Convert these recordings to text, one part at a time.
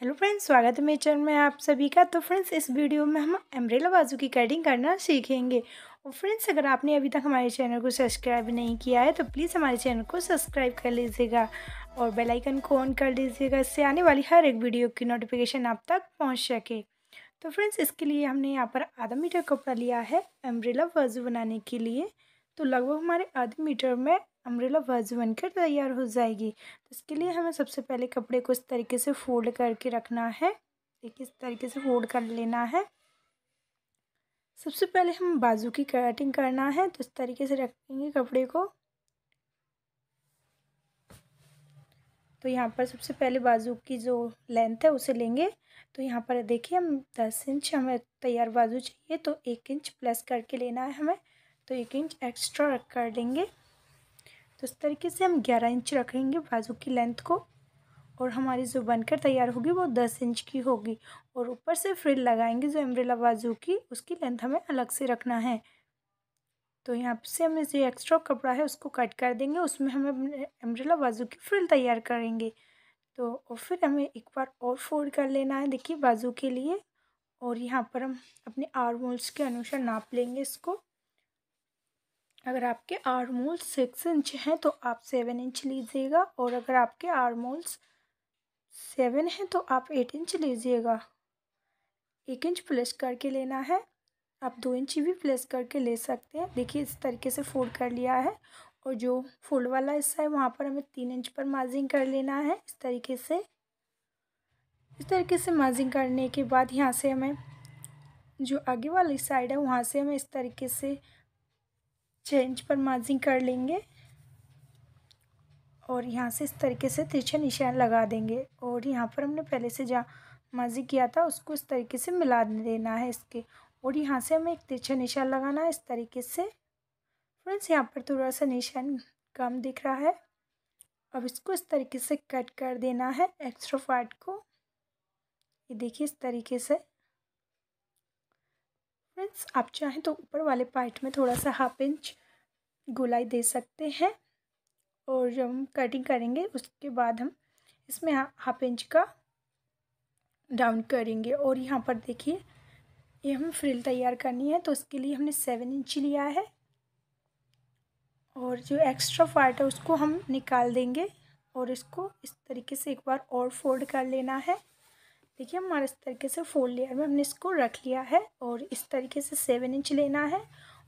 hello friends स्वागत है मेरे चैनल में आप सभी का तो फ्रेंड्स इस वीडियो में हम एम्ब्रेला बाजू की कटिंग करना सीखेंगे और फ्रेंड्स अगर आपने अभी तक हमारे चैनल को सब्सक्राइब नहीं किया है तो प्लीज़ हमारे चैनल को सब्सक्राइब कर लीजिएगा और बेल आइकन को ऑन कर लीजिएगा इससे आने वाली हर एक वीडियो की नोटिफिकेशन आप तक पहुँच सके तो फ्रेंड्स इसके लिए हमने यहाँ पर आधा मीटर कपड़ा लिया है एम्ब्रेला बाजू बनाने के लिए तो लगभग हमारे आधे मीटर में अम्ब्रेला बाजू बनकर तैयार हो जाएगी तो इसके लिए हमें सबसे पहले कपड़े को इस तरीके से फोल्ड करके रखना है देखिए इस तरीके से फोल्ड कर लेना है सबसे पहले हम बाजू की कटिंग करना है तो इस तरीके से रखेंगे कपड़े को तो यहाँ पर सबसे पहले बाजू की जो लेंथ है उसे लेंगे तो यहाँ पर देखिए हम दस इंच हमें तैयार बाजू चाहिए तो एक इंच प्लस करके लेना है हमें तो एक इंच एक्स्ट्रा रख कर देंगे तो इस तरीके से हम ग्यारह इंच रखेंगे बाजू की लेंथ को और हमारी जो बनकर तैयार होगी वो दस इंच की होगी और ऊपर से फ्रिल लगाएंगे जो एम्ब्रेला बाजू की उसकी लेंथ हमें अलग से रखना है तो यहाँ से हमें जो एक्स्ट्रा कपड़ा है उसको कट कर देंगे उसमें हम एम्ब्रेला बाजू की फ्रिल तैयार करेंगे तो और फिर हमें एक बार और फोल्ड कर लेना है देखिए बाजू के लिए और यहाँ पर हम अपने आर्म होल्स के अनुसार नाप लेंगे इसको अगर आपके आरमोल्स सिक्स इंच हैं तो आप सेवन इंच लीजिएगा और अगर आपके आरमोल्स सेवन हैं तो आप एट इंच लीजिएगा एक इंच प्लस करके लेना है आप दो इंच भी प्लस करके ले सकते हैं देखिए इस तरीके से फोल्ड कर लिया है और जो फोल्ड वाला हिस्सा है वहाँ पर हमें तीन इंच पर मार्जिंग कर लेना है इस तरीके से इस तरीके से मार्जिंग करने के बाद यहाँ से हमें जो आगे वाली साइड है वहाँ से हमें इस तरीके से इंच पर मार्जिंग कर लेंगे और यहाँ से इस तरीके से तिरछे निशान लगा देंगे और यहाँ पर हमने पहले से जहाँ मार्जिंग किया था उसको इस तरीके से मिला देना है इसके और यहाँ से हमें एक तिरछा निशान लगाना है इस तरीके से फ्रेंड्स यहाँ पर थोड़ा सा निशान कम दिख रहा है अब इसको इस तरीके से कट कर देना है एक्स्ट्रा पार्ट को ये देखिए इस तरीके से फ्रेंड्स आप चाहें तो ऊपर वाले पार्ट में थोड़ा सा हाफ इंच गोलाई दे सकते हैं और जब हम कटिंग करेंगे उसके बाद हम इसमें हाफ इंच का डाउन करेंगे और यहाँ पर देखिए ये हम फ्रिल तैयार करनी है तो उसके लिए हमने सेवन इंच लिया है और जो एक्स्ट्रा पार्ट है उसको हम निकाल देंगे और इसको इस तरीके से एक बार और फोल्ड कर लेना है देखिए हमारे इस तरीके से फोर लेयर में हमने इसको रख लिया है और इस तरीके से सेवन इंच लेना है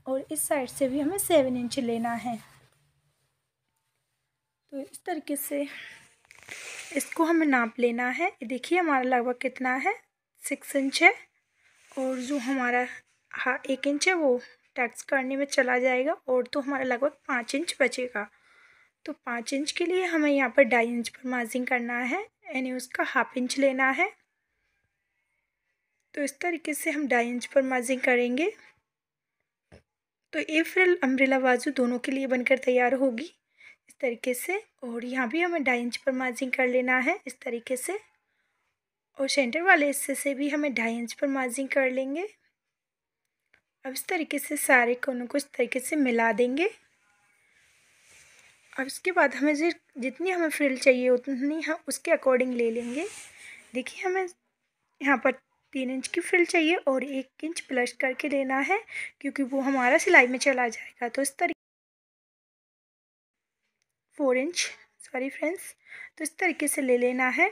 और इस साइड से भी हमें सेवन इंच लेना है तो इस तरीके से इसको हमें नाप लेना है देखिए हमारा लगभग कितना है सिक्स इंच है और जो हमारा हाँ एक इंच है वो टैक्स करने में चला जाएगा और तो हमारा लगभग पाँच इंच बचेगा तो पाँच इंच के लिए हमें यहाँ पर ढाई इंच पर मार्जिंग करना है यानी उसका हाफ इंच लेना है तो इस तरीके से हम ढाई इंच पर मार्जिंग करेंगे तो ए फ्रिल अम्ब्रेला बाजू दोनों के लिए बनकर तैयार होगी इस तरीके से और यहाँ भी हमें ढाई इंच पर मार्जिंग कर लेना है इस तरीके से और सेंटर वाले हिस्से से भी हमें ढाई इंच पर मार्जिंग कर लेंगे अब इस तरीके से सारे कोनों को इस तरीके से मिला देंगे अब इसके बाद हमें जो जितनी हमें फ्रिल चाहिए उतनी हम उसके अकॉर्डिंग ले लेंगे देखिए हमें यहाँ पर तीन इंच की फ्रिल चाहिए और एक इंच प्लस करके लेना है क्योंकि वो हमारा सिलाई में चला जाएगा तो इस तरीके फोर इंच सॉरी फ्रेंड्स तो इस तरीके से ले लेना है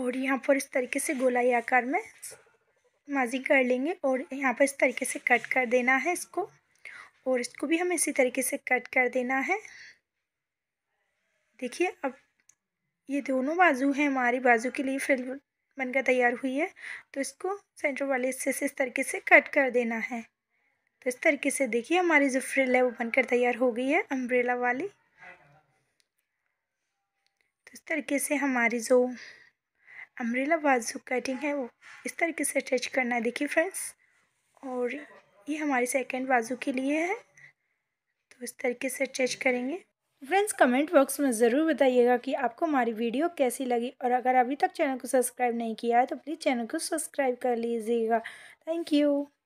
और यहाँ पर इस तरीके से गोलाई आकार में माजी कर लेंगे और यहाँ पर इस तरीके से कट कर देना है इसको और इसको भी हमें इसी तरीके से कट कर देना है देखिए अब ये दोनों बाजू हैं हमारी बाजू के लिए फ्रिल बनकर तैयार हुई है तो इसको सेंटर वाले हिस्से से इस तरीके से कट कर देना है तो इस तरीके से देखिए हमारी जो फ्रिल है वो बनकर तैयार हो गई है अम्ब्रेला वाली तो इस तरीके से हमारी जो अम्ब्रेला बाज़ू जो कटिंग है वो इस तरीके से अटैच करना है देखिए फ्रेंड्स और ये हमारी सेकेंड बाजू के लिए है तो इस तरीके से अटैच करेंगे फ्रेंड्स कमेंट बॉक्स में ज़रूर बताइएगा कि आपको हमारी वीडियो कैसी लगी और अगर अभी तक चैनल को सब्सक्राइब नहीं किया है तो प्लीज़ चैनल को सब्सक्राइब कर लीजिएगा थैंक यू